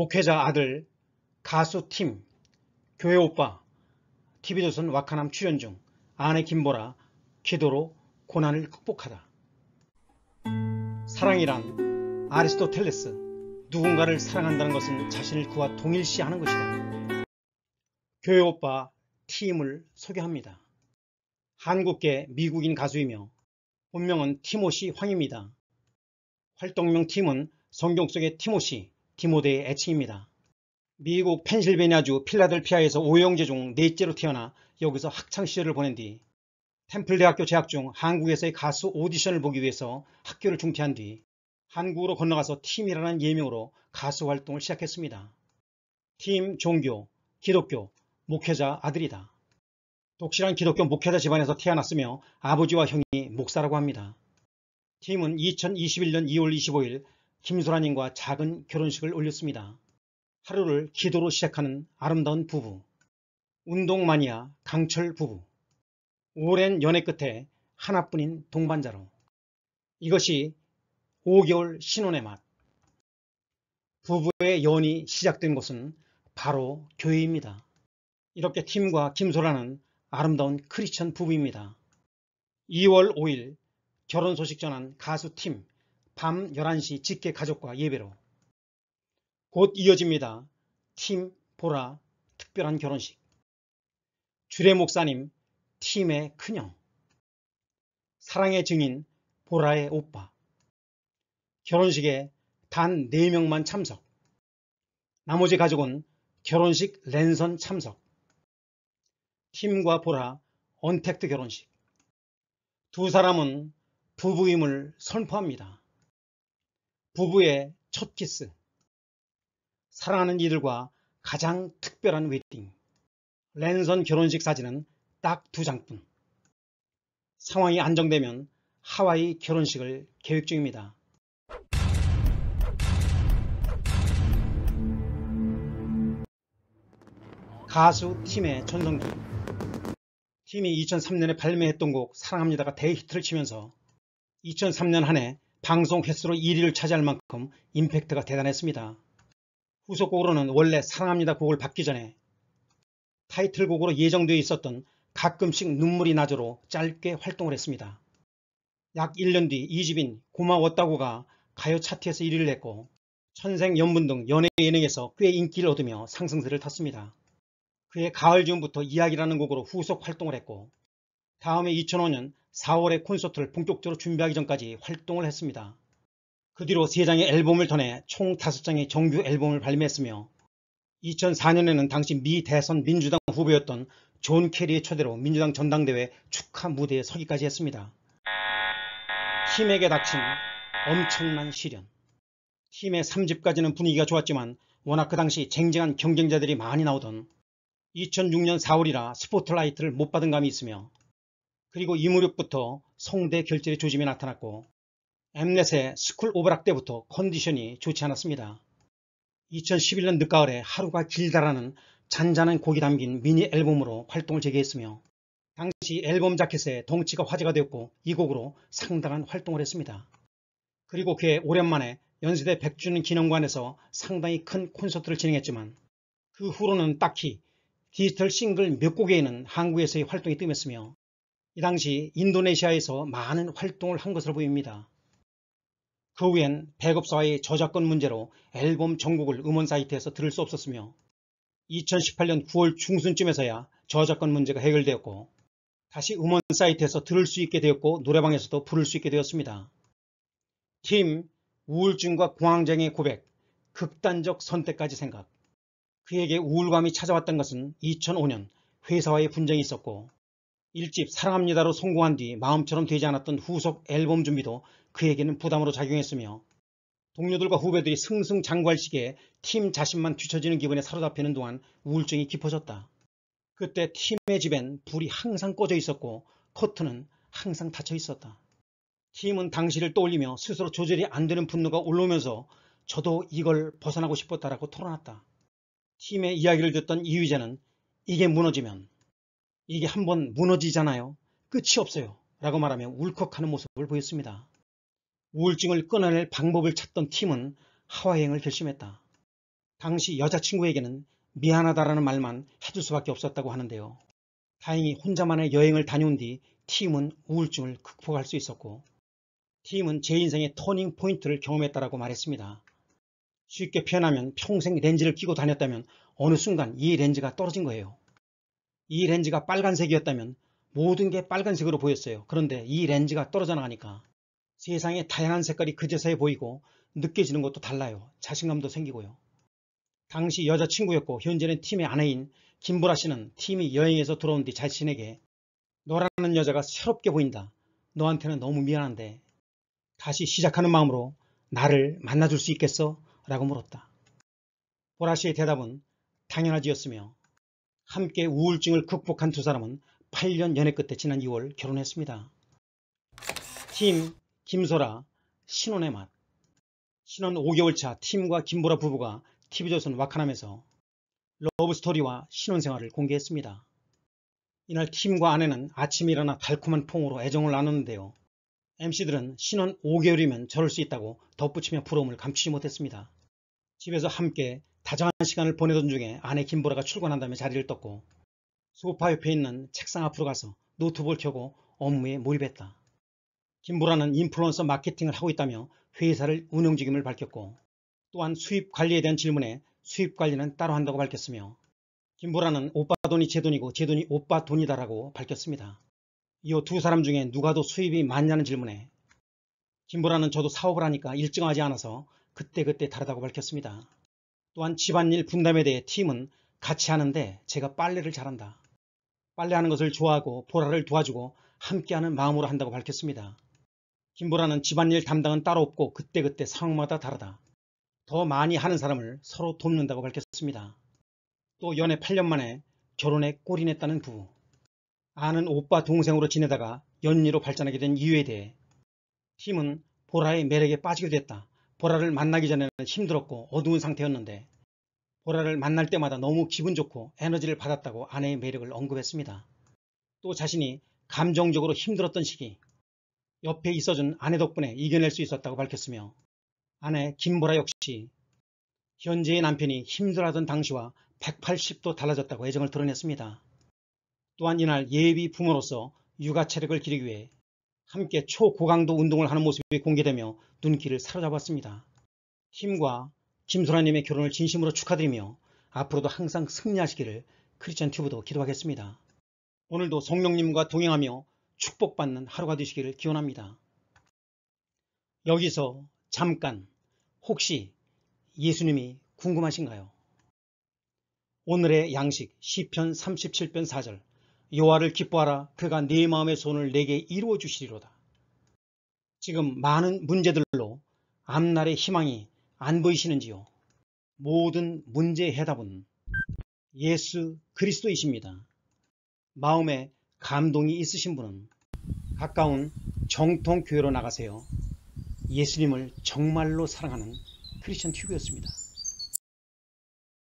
목회자 아들, 가수 팀, 교회 오빠, TV조선 와카남 출연 중 아내 김보라, 기도로 고난을 극복하다. 사랑이란 아리스토텔레스, 누군가를 사랑한다는 것은 자신을 그와 동일시하는 것이다. 교회 오빠 팀을 소개합니다. 한국계 미국인 가수이며 본명은 티모시 황입니다. 활동명 팀은 성경 속의 티모시, 디모데의 애칭입니다. 미국 펜실베니아주 필라델피아에서 5형제중 넷째로 태어나 여기서 학창시절을 보낸 뒤 템플대학교 재학 중 한국에서의 가수 오디션을 보기 위해서 학교를 중퇴한 뒤 한국으로 건너가서 팀이라는 예명으로 가수 활동을 시작했습니다. 팀, 종교, 기독교, 목회자 아들이다. 독실한 기독교 목회자 집안에서 태어났으며 아버지와 형이 목사라고 합니다. 팀은 2021년 2월 25일 김소라님과 작은 결혼식을 올렸습니다. 하루를 기도로 시작하는 아름다운 부부, 운동 마니아 강철 부부, 오랜 연애 끝에 하나뿐인 동반자로 이것이 5개월 신혼의 맛. 부부의 연이 시작된 곳은 바로 교회입니다. 이렇게 팀과 김소라는 아름다운 크리스천 부부입니다. 2월 5일 결혼 소식 전한 가수 팀밤 11시 직계 가족과 예배로 곧 이어집니다. 팀 보라 특별한 결혼식 주례 목사님 팀의 큰형 사랑의 증인 보라의 오빠 결혼식에 단 4명만 참석 나머지 가족은 결혼식 랜선 참석 팀과 보라 언택트 결혼식 두 사람은 부부임을 선포합니다. 부부의 첫 키스 사랑하는 이들과 가장 특별한 웨딩 랜선 결혼식 사진은 딱 두 장뿐 상황이 안정되면 하와이 결혼식을 계획 중입니다. 가수 팀의 전성기 팀이 2003년에 발매했던 곡 사랑합니다가 대히트를 치면서 2003년 한해 방송 횟수로 1위를 차지할 만큼 임팩트가 대단했습니다. 후속곡으로는 원래 사랑합니다 곡을 받기 전에 타이틀곡으로 예정되어 있었던 가끔씩 눈물이 나죠로 짧게 활동을 했습니다. 약 1년 뒤 2집인 고마웠다고가 가요 차트에서 1위를 했고 천생 연분 등 연예 예능에서 꽤 인기를 얻으며 상승세를 탔습니다. 그해 가을 즈음부터 이야기라는 곡으로 후속 활동을 했고 다음해 2005년 4월에 콘서트를 본격적으로 준비하기 전까지 활동을 했습니다. 그 뒤로 3장의 앨범을 전해 총 5장의 정규 앨범을 발매했으며 2004년에는 당시 미 대선 민주당 후보였던 존 캐리의 초대로 민주당 전당대회 축하 무대에 서기까지 했습니다. 팀에게 닥친 엄청난 시련 팀의 3집까지는 분위기가 좋았지만 워낙 그 당시 쟁쟁한 경쟁자들이 많이 나오던 2006년 4월이라 스포트라이트를 못 받은 감이 있으며 그리고 이무렵부터 성대 결절의 조짐이 나타났고 엠넷의 스쿨 오버락 때부터 컨디션이 좋지 않았습니다. 2011년 늦가을에 하루가 길다라는 잔잔한 곡이 담긴 미니 앨범으로 활동을 재개했으며 당시 앨범 자켓의 덩치가 화제가 되었고 이 곡으로 상당한 활동을 했습니다. 그리고 그해 오랜만에 연세대 백주는 기념관에서 상당히 큰 콘서트를 진행했지만 그 후로는 딱히 디지털 싱글 몇 곡에 있는 한국에서의 활동이 뜸했으며 이 당시 인도네시아에서 많은 활동을 한 것으로 보입니다. 그 후엔 백업사와의 저작권 문제로 앨범 전곡을 음원 사이트에서 들을 수 없었으며 2018년 9월 중순쯤에서야 저작권 문제가 해결되었고 다시 음원 사이트에서 들을 수 있게 되었고 노래방에서도 부를 수 있게 되었습니다. 팀 우울증과 공황장애 고백, 극단적 선택까지 생각. 그에게 우울감이 찾아왔던 것은 2005년 회사와의 분쟁이 있었고 1집 사랑합니다로 성공한 뒤 마음처럼 되지 않았던 후속 앨범 준비도 그에게는 부담으로 작용했으며 동료들과 후배들이 승승장구할 시기에 팀 자신만 뒤처지는 기분에 사로잡히는 동안 우울증이 깊어졌다. 그때 팀의 집엔 불이 항상 꺼져 있었고 커튼은 항상 닫혀 있었다. 팀은 당시를 떠올리며 스스로 조절이 안 되는 분노가 올라오면서 저도 이걸 벗어나고 싶었다라고 토론했다. 팀의 이야기를 듣던 이휘재는 이게 무너지면 이게 한번 무너지잖아요. 끝이 없어요. 라고 말하며 울컥하는 모습을 보였습니다. 우울증을 끊어낼 방법을 찾던 팀은 하와이행을 결심했다. 당시 여자친구에게는 미안하다라는 말만 해줄 수밖에 없었다고 하는데요. 다행히 혼자만의 여행을 다녀온 뒤 팀은 우울증을 극복할 수 있었고 팀은 제 인생의 터닝 포인트를 경험했다라고 말했습니다. 쉽게 표현하면 평생 렌즈를 끼고 다녔다면 어느 순간 이 렌즈가 떨어진 거예요. 이 렌즈가 빨간색이었다면 모든 게 빨간색으로 보였어요. 그런데 이 렌즈가 떨어져 나가니까 세상의 다양한 색깔이 그제서야 보이고 느껴지는 것도 달라요. 자신감도 생기고요. 당시 여자친구였고 현재는 팀의 아내인 김보라 씨는 팀이 여행에서 들어온 뒤 자신에게 너라는 여자가 새롭게 보인다. 너한테는 너무 미안한데 다시 시작하는 마음으로 나를 만나줄 수 있겠어? 라고 물었다. 보라 씨의 대답은 당연하지였으며 함께 우울증을 극복한 두 사람은 8년 연애 끝에 지난 2월 결혼했습니다. 팀, 김소라, 신혼의 맛 신혼 5개월 차 팀과 김보라 부부가 TV조선 와카남에서 러브스토리와 신혼생활을 공개했습니다. 이날 팀과 아내는 아침에 일어나 달콤한 퐁으로 애정을 나눴는데요. MC들은 신혼 5개월이면 저럴 수 있다고 덧붙이며 부러움을 감추지 못했습니다. 집에서 함께 다정한 시간을 보내던 중에 아내 김보라가 출근한 다며 자리를 떴고 소파 옆에 있는 책상 앞으로 가서 노트북을 켜고 업무에 몰입했다. 김보라는 인플루언서 마케팅을 하고 있다며 회사를 운영 중임을 밝혔고 또한 수입 관리에 대한 질문에 수입 관리는 따로 한다고 밝혔으며 김보라는 오빠 돈이 제 돈이고 제 돈이 오빠 돈이다라고 밝혔습니다. 이후 두 사람 중에 누가 더 수입이 많냐는 질문에 김보라는 저도 사업을 하니까 일정하지 않아서 그때그때 다르다고 밝혔습니다. 또한 집안일 분담에 대해 팀은 같이 하는데 제가 빨래를 잘한다. 빨래하는 것을 좋아하고 보라를 도와주고 함께하는 마음으로 한다고 밝혔습니다. 김보라는 집안일 담당은 따로 없고 그때그때 상황마다 다르다. 더 많이 하는 사람을 서로 돕는다고 밝혔습니다. 또 연애 8년 만에 결혼에 꼬리냈다는 부부. 아는 오빠 동생으로 지내다가 연리로 발전하게 된 이유에 대해 팀은 보라의 매력에 빠지게 됐다. 보라를 만나기 전에는 힘들었고 어두운 상태였는데 보라를 만날 때마다 너무 기분 좋고 에너지를 받았다고 아내의 매력을 언급했습니다. 또 자신이 감정적으로 힘들었던 시기 옆에 있어준 아내 덕분에 이겨낼 수 있었다고 밝혔으며 아내 김보라 역시 현재의 남편이 힘들어하던 당시와 180도 달라졌다고 애정을 드러냈습니다. 또한 이날 예비 부모로서 육아 체력을 기르기 위해 함께 초고강도 운동을 하는 모습이 공개되며 눈길을 사로잡았습니다. 팀과 김소라님의 결혼을 진심으로 축하드리며 앞으로도 항상 승리하시기를 크리스천 튜브도 기도하겠습니다. 오늘도 성령님과 동행하며 축복받는 하루가 되시기를 기원합니다. 여기서 잠깐 혹시 예수님이 궁금하신가요? 오늘의 양식 시편 37편 4절 여호와를 기뻐하라 그가 네 마음의 손을 내게 이루어 주시리로다. 지금 많은 문제들로 앞날의 희망이 안 보이시는지요? 모든 문제의 해답은 예수 그리스도이십니다. 마음에 감동이 있으신 분은 가까운 정통교회로 나가세요. 예수님을 정말로 사랑하는 크리스천 튜브였습니다.